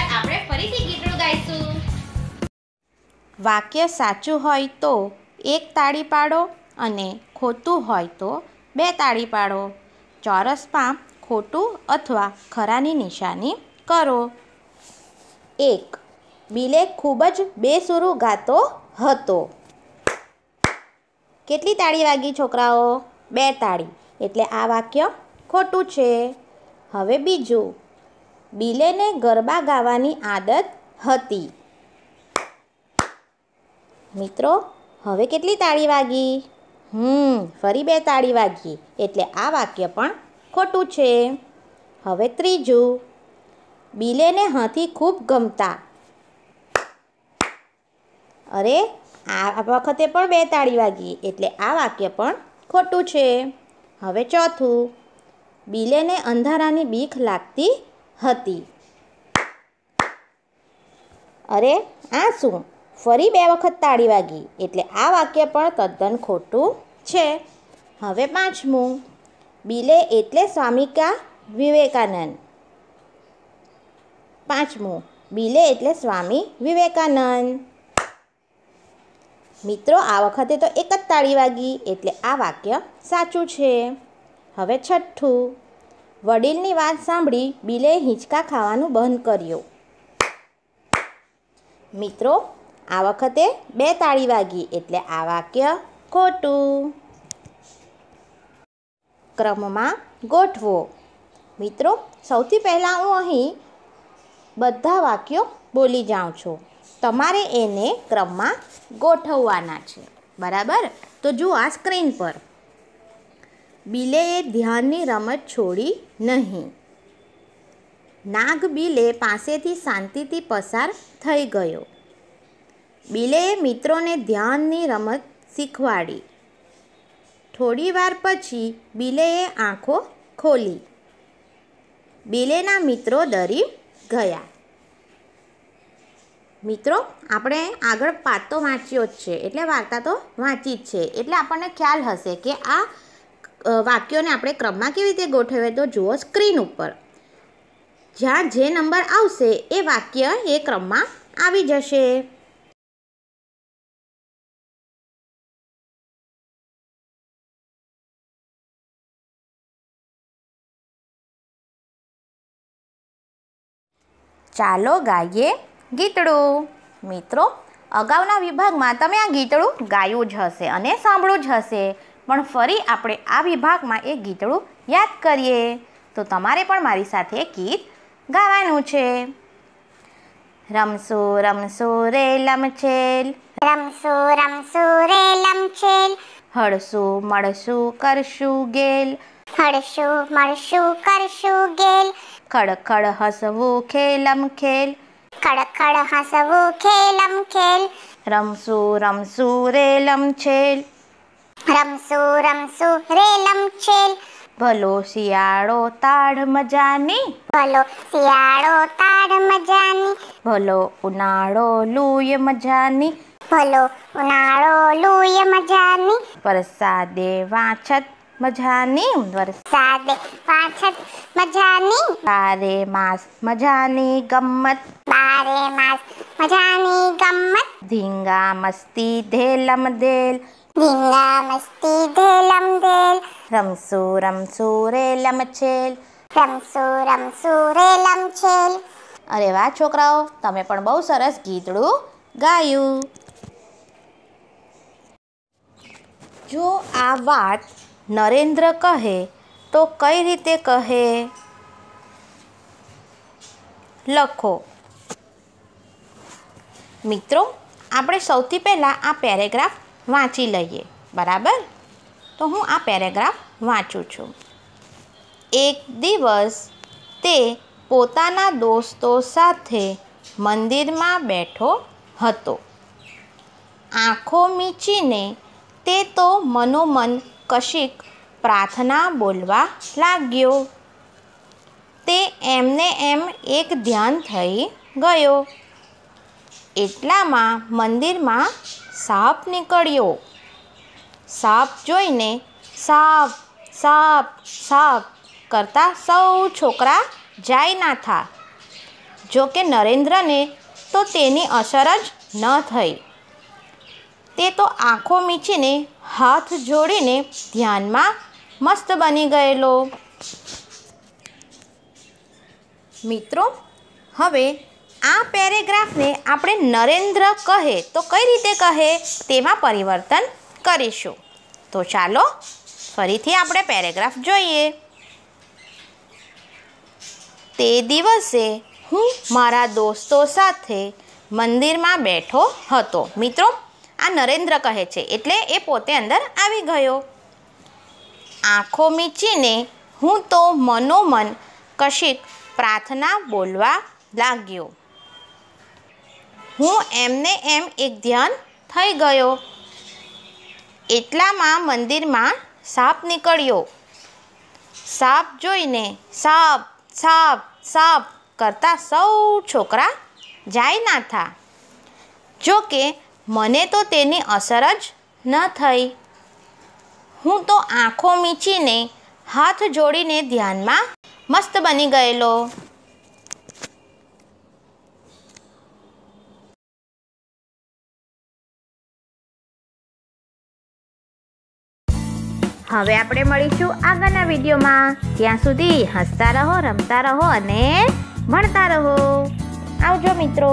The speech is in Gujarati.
ત્યારબાદ આપણે ફરીથી ગીતડું ગાઈશું વાક્ય સાચું હોય તો એક તાળી પાડો અને ખોટું હોય તો બે તાળી પાડો ચોરસમાં ખોટું અથવા ખરાની નિશાની કરો એક બિલે ખૂબ જ બેસુરું ગાતો હતો કેટલી તાળી વાગી છોકરાઓ બે તાળી એટલે આ વાક્ય ખોટું છે હવે બીજું બિલેને ગરબા ગાવાની આદત હતી મિત્રો હવે કેટલી તાળી વાગી હમ ફરી બે તાળી વાગી એટલે આ વાક્ય પણ ખોટું છે હવે ત્રીજું બિલેને હાથી ખૂબ ગમતા અરે આ વખતે પણ બે તાળી વાગી એટલે આ વાક્ય પણ ખોટું છે હવે ચોથું બિલેને અંધારાની બીક લાગતી હતી અરે આ શું ફરી બે વખત તાળી વાગી એટલે આ વાક્ય પણ તદ્દન ખોટું છે હવે પાંચમું બિલે એટલે સ્વામિકા વિવેકાનંદ પાંચમું બિલે એટલે સ્વામી વિવેકાનંદ મિત્રો આ વખતે તો એક જ તાળી વાગી એટલે આ વાક્ય સાચું છે હવે છઠ્ઠું વડીલની વાત સાંભળી બિલે હિંચકા ખાવાનું બંધ કર્યું મિત્રો આ વખતે બે તાળી વાગી એટલે આ વાક્ય ખોટું ક્રમમાં ગોઠવો મિત્રો સૌથી પહેલાં હું અહીં બધા વાક્યો બોલી જાઉં છું તમારે એને ક્રમમાં ગોઠવવાના છે બરાબર તો જુઓ આ સ્ક્રીન પર બિલેએ ધ્યાનની રમત છોડી નહીં નાગ બિલે પાસેથી શાંતિથી પસાર થઈ ગયો બિલેએ મિત્રોને ધ્યાનની રમત શીખવાડી થોડીવાર પછી બિલેએ આંખો ખોલી બિલેના મિત્રો દરી ગયા મિત્રો આપણે આગળ પાત વાંચ્યો જ છે એટલે વાર્તા તો વાંચી જ છે એટલે આપણને ખ્યાલ હશે કે આ વાક્યોને આપણે ક્રમમાં કેવી રીતે ગોઠવીએ તો જુઓ સ્ક્રીન ઉપર જ્યાં જે નંબર આવશે એ વાક્ય એ ક્રમમાં આવી જશે ચાલો ગાઈએ ગીતડું મિત્રો અગાઉના વિભાગમાં તમે આ ગીતડું ગાયું જ હશે અને સાંભળું જ હશે પણ ફરી આપણે આ વિભાગમાં એ ગીતડું યાદ કરીએ તો તમારે પણ મારી સાથે ગીત ગાવાનું છે રમસો રમસો રે લમછેલ રમસો રમસો રે લમછેલ હળશું મળશું કરશુ ગેલ હળશું મળશું કરશું ગેલ ખડખડ હસવું ખેલમ ખેલ ખડખડ હસવું ખેલમ ખેલ રમસુ રમશું રેલમ છેલ રમસુ રમસુ રે લમછેલ ભલો શિયાળો તાડ મજાની ભલો શિયાળો તાડ મજાની ભલો ઉનાળો લૂય મજાની ભલો ઉનાળો લૂય મજાની વરસાદે વાછત મજાની વરસાદે પાછત મજાની બારે માસ મજાની ગમ્મત બારે માસ મજાની ગમ્મત ધીંગા મસ્તી ધેલમ ધેલ રમસુ રમસુ રેલમ છેલ રમસુ રમસુ રેલમ અરે વાહ છોકરાઓ તમે પણ બહુ સરસ ગીતડું ગાયું જો આ વાત નરેન્દ્ર કહે તો કઈ રીતે કહે લખો મિત્રો આપણે સૌથી પહેલાં આ પેરેગ્રાફ વાંચી લઈએ બરાબર તો હું આ પેરેગ્રાફ વાંચું છું એક દિવસ તે પોતાના દોસ્તો સાથે મંદિરમાં બેઠો હતો આંખો મીચીને તે તો મનોમન કશીક પ્રાર્થના બોલવા લાગ્યો તે એમને એમ એક ધ્યાન થઈ ગયો એટલામાં મંદિરમાં સાપ નીકળ્યો સાપ જોઈને સાપ સાપ સાપ કરતા સૌ છોકરા જાય ના થા જો નરેન્દ્રને તો તેની અસર જ ન થઈ તે તો આંખો મીચીને હાથ જોડીને ધ્યાનમાં મસ્ત બની ગયેલો મિત્રો હવે આ પેરેગ્રાફને આપણે નરેન્દ્ર કહે તો કઈ રીતે કહે તેમાં પરિવર્તન કરીશું તો ચાલો ફરીથી આપણે પેરેગ્રાફ જોઈએ તે દિવસે હું મારા દોસ્તો સાથે મંદિરમાં બેઠો હતો મિત્રો આ નરેન્દ્ર કહે છે એટલે એ પોતે અંદર આવી ગયો આંખો મીચીને હું તો મનોમન કશીક પ્રાર્થના બોલવા લાગ્યો હું એમને એમ એક ધ્યાન થઈ ગયો એટલામાં મંદિરમાં સાપ નીકળ્યો સાપ જોઈને સાપ સાપ સાપ કરતા સૌ છોકરા જાય ના થા જો મને તો તેની અસર જ ન થઈ હું તો આંખો મીચીને હાથ જોડીને ધ્યાનમાં મસ્ત બની ગયેલો હવે આપણે મળીશું આગળના વિડીયોમાં ત્યાં સુધી હસતા રહો રમતા રહો અને ભણતા રહો આવજો મિત્રો